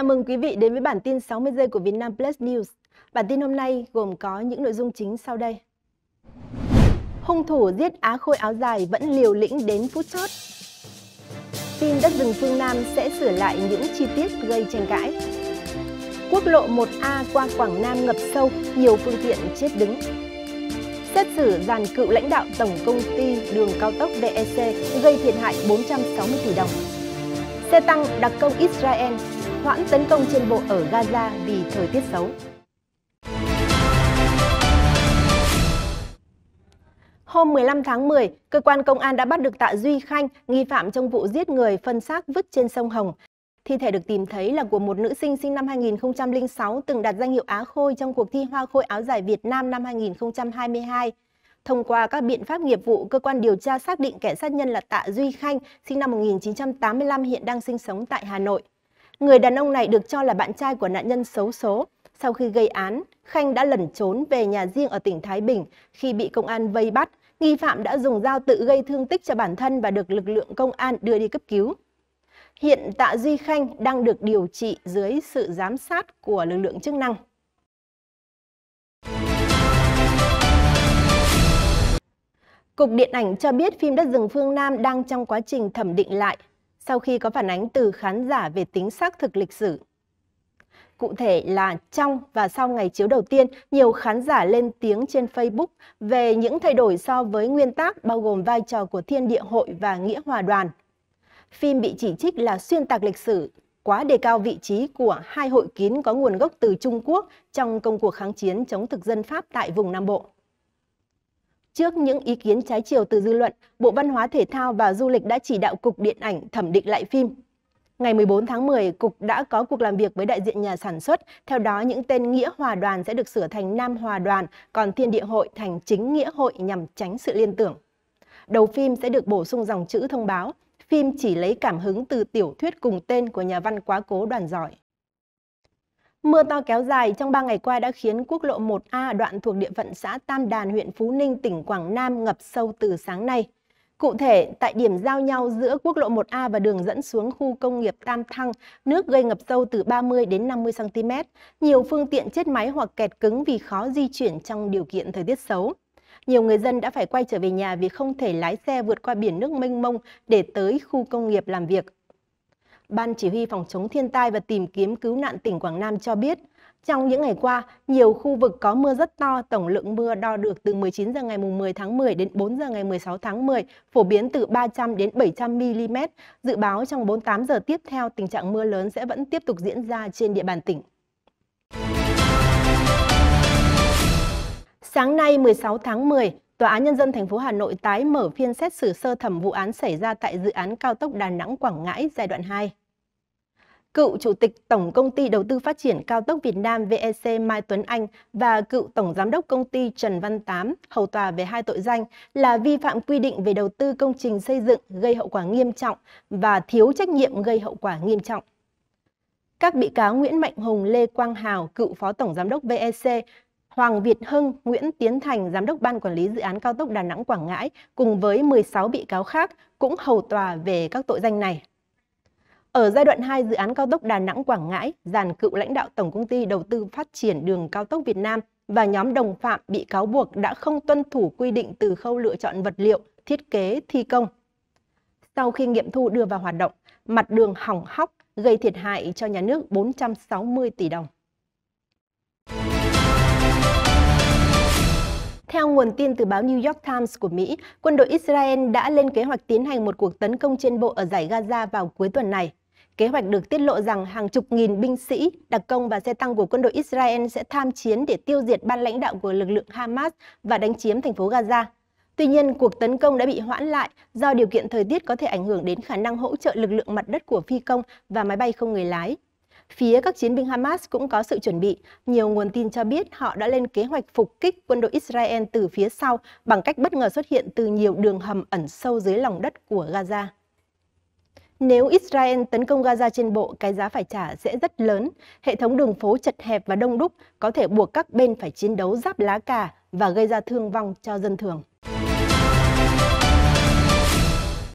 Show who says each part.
Speaker 1: Chào mừng quý vị đến với bản tin 60 giây của Vietnam Plus News. Bản tin hôm nay gồm có những nội dung chính sau đây. Hung thủ giết Á Khôi áo dài vẫn liều lĩnh đến phút chót. Tin đất rừng phương Nam sẽ sửa lại những chi tiết gây tranh cãi. Quốc lộ 1A qua Quảng Nam ngập sâu, nhiều phương tiện chết đứng. Xét xử giàn cựu lãnh đạo tổng công ty đường cao tốc vec gây thiệt hại 460 tỷ đồng. Xe tăng đặc công Israel hoãn tấn công trên bộ ở Gaza vì thời tiết xấu. Hôm 15 tháng 10, cơ quan công an đã bắt được Tạ Duy Khanh, nghi phạm trong vụ giết người phân xác vứt trên sông Hồng. Thi thể được tìm thấy là của một nữ sinh sinh năm 2006 từng đạt danh hiệu Á Khôi trong cuộc thi Hoa Khôi Áo Giải Việt Nam năm 2022. Thông qua các biện pháp nghiệp vụ, cơ quan điều tra xác định kẻ sát nhân là Tạ Duy Khanh, sinh năm 1985 hiện đang sinh sống tại Hà Nội. Người đàn ông này được cho là bạn trai của nạn nhân xấu số. Sau khi gây án, Khanh đã lẩn trốn về nhà riêng ở tỉnh Thái Bình. Khi bị công an vây bắt, nghi phạm đã dùng dao tự gây thương tích cho bản thân và được lực lượng công an đưa đi cấp cứu. Hiện Tạ Duy Khanh đang được điều trị dưới sự giám sát của lực lượng chức năng. Cục Điện ảnh cho biết phim Đất rừng phương Nam đang trong quá trình thẩm định lại sau khi có phản ánh từ khán giả về tính xác thực lịch sử. Cụ thể là trong và sau ngày chiếu đầu tiên, nhiều khán giả lên tiếng trên Facebook về những thay đổi so với nguyên tác bao gồm vai trò của Thiên Địa Hội và Nghĩa Hòa Đoàn. Phim bị chỉ trích là xuyên tạc lịch sử, quá đề cao vị trí của hai hội kín có nguồn gốc từ Trung Quốc trong công cuộc kháng chiến chống thực dân Pháp tại vùng Nam Bộ. Trước những ý kiến trái chiều từ dư luận, Bộ Văn hóa Thể thao và Du lịch đã chỉ đạo Cục Điện ảnh thẩm định lại phim. Ngày 14 tháng 10, Cục đã có cuộc làm việc với đại diện nhà sản xuất. Theo đó, những tên Nghĩa Hòa Đoàn sẽ được sửa thành Nam Hòa Đoàn, còn Thiên Địa Hội thành chính Nghĩa Hội nhằm tránh sự liên tưởng. Đầu phim sẽ được bổ sung dòng chữ thông báo. Phim chỉ lấy cảm hứng từ tiểu thuyết cùng tên của nhà văn quá cố đoàn giỏi. Mưa to kéo dài trong 3 ngày qua đã khiến quốc lộ 1A đoạn thuộc địa phận xã Tam Đàn, huyện Phú Ninh, tỉnh Quảng Nam ngập sâu từ sáng nay. Cụ thể, tại điểm giao nhau giữa quốc lộ 1A và đường dẫn xuống khu công nghiệp Tam Thăng, nước gây ngập sâu từ 30 đến 50 cm. Nhiều phương tiện chết máy hoặc kẹt cứng vì khó di chuyển trong điều kiện thời tiết xấu. Nhiều người dân đã phải quay trở về nhà vì không thể lái xe vượt qua biển nước mênh mông để tới khu công nghiệp làm việc. Ban Chỉ huy Phòng chống thiên tai và tìm kiếm cứu nạn tỉnh Quảng Nam cho biết, trong những ngày qua, nhiều khu vực có mưa rất to, tổng lượng mưa đo được từ 19 giờ ngày 10 tháng 10 đến 4 giờ ngày 16 tháng 10, phổ biến từ 300 đến 700 mm. Dự báo trong 48 giờ tiếp theo, tình trạng mưa lớn sẽ vẫn tiếp tục diễn ra trên địa bàn tỉnh. Sáng nay 16 tháng 10, Tòa án Nhân dân thành phố Hà Nội tái mở phiên xét xử sơ thẩm vụ án xảy ra tại dự án cao tốc Đà Nẵng-Quảng Ngãi giai đoạn 2. Cựu Chủ tịch Tổng Công ty Đầu tư Phát triển Cao tốc Việt Nam VEC Mai Tuấn Anh và cựu Tổng Giám đốc Công ty Trần Văn Tám hầu tòa về hai tội danh là vi phạm quy định về đầu tư công trình xây dựng gây hậu quả nghiêm trọng và thiếu trách nhiệm gây hậu quả nghiêm trọng. Các bị cáo Nguyễn Mạnh Hùng, Lê Quang Hào, cựu Phó Tổng Giám đốc VEC, Hoàng Việt Hưng, Nguyễn Tiến Thành, Giám đốc Ban Quản lý Dự án Cao tốc Đà Nẵng – Quảng Ngãi cùng với 16 bị cáo khác cũng hầu tòa về các tội danh này. Ở giai đoạn 2 dự án cao tốc Đà Nẵng – Quảng Ngãi, giàn cựu lãnh đạo Tổng Công ty Đầu tư Phát triển Đường Cao tốc Việt Nam và nhóm đồng phạm bị cáo buộc đã không tuân thủ quy định từ khâu lựa chọn vật liệu, thiết kế, thi công. Sau khi nghiệm thu đưa vào hoạt động, mặt đường hỏng hóc gây thiệt hại cho nhà nước 460 tỷ đồng. Theo nguồn tin từ báo New York Times của Mỹ, quân đội Israel đã lên kế hoạch tiến hành một cuộc tấn công trên bộ ở giải Gaza vào cuối tuần này. Kế hoạch được tiết lộ rằng hàng chục nghìn binh sĩ, đặc công và xe tăng của quân đội Israel sẽ tham chiến để tiêu diệt ban lãnh đạo của lực lượng Hamas và đánh chiếm thành phố Gaza. Tuy nhiên, cuộc tấn công đã bị hoãn lại do điều kiện thời tiết có thể ảnh hưởng đến khả năng hỗ trợ lực lượng mặt đất của phi công và máy bay không người lái. Phía các chiến binh Hamas cũng có sự chuẩn bị. Nhiều nguồn tin cho biết họ đã lên kế hoạch phục kích quân đội Israel từ phía sau bằng cách bất ngờ xuất hiện từ nhiều đường hầm ẩn sâu dưới lòng đất của Gaza. Nếu Israel tấn công Gaza trên bộ, cái giá phải trả sẽ rất lớn. Hệ thống đường phố chật hẹp và đông đúc có thể buộc các bên phải chiến đấu giáp lá cà và gây ra thương vong cho dân thường.